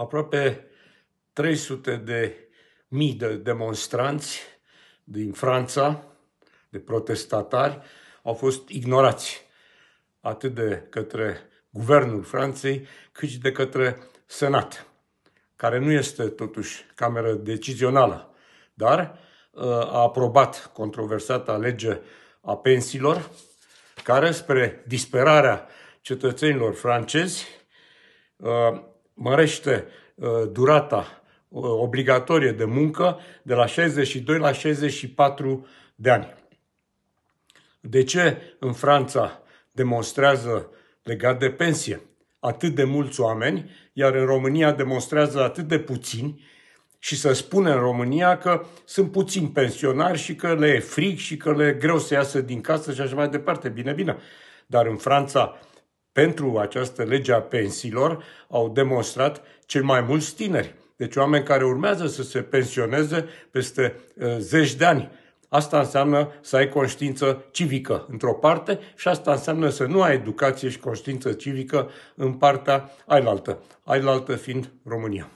aproape 300 de mii de demonstranți din Franța, de protestatari, au fost ignorați atât de către guvernul Franței, cât și de către Senat, care nu este totuși cameră decizională, dar uh, a aprobat controversata lege a pensiilor, care, spre disperarea cetățenilor francezi, uh, mărește uh, durata uh, obligatorie de muncă de la 62 la 64 de ani. De ce în Franța demonstrează legat de pensie atât de mulți oameni, iar în România demonstrează atât de puțini și să spune în România că sunt puțini pensionari și că le e fric și că le e greu să iasă din casă și așa mai departe. Bine, bine. Dar în Franța pentru această lege a pensiilor au demonstrat cei mai mulți tineri. Deci oameni care urmează să se pensioneze peste uh, zeci de ani. Asta înseamnă să ai conștiință civică într-o parte și asta înseamnă să nu ai educație și conștiință civică în partea ailaltă, ailaltă fiind România.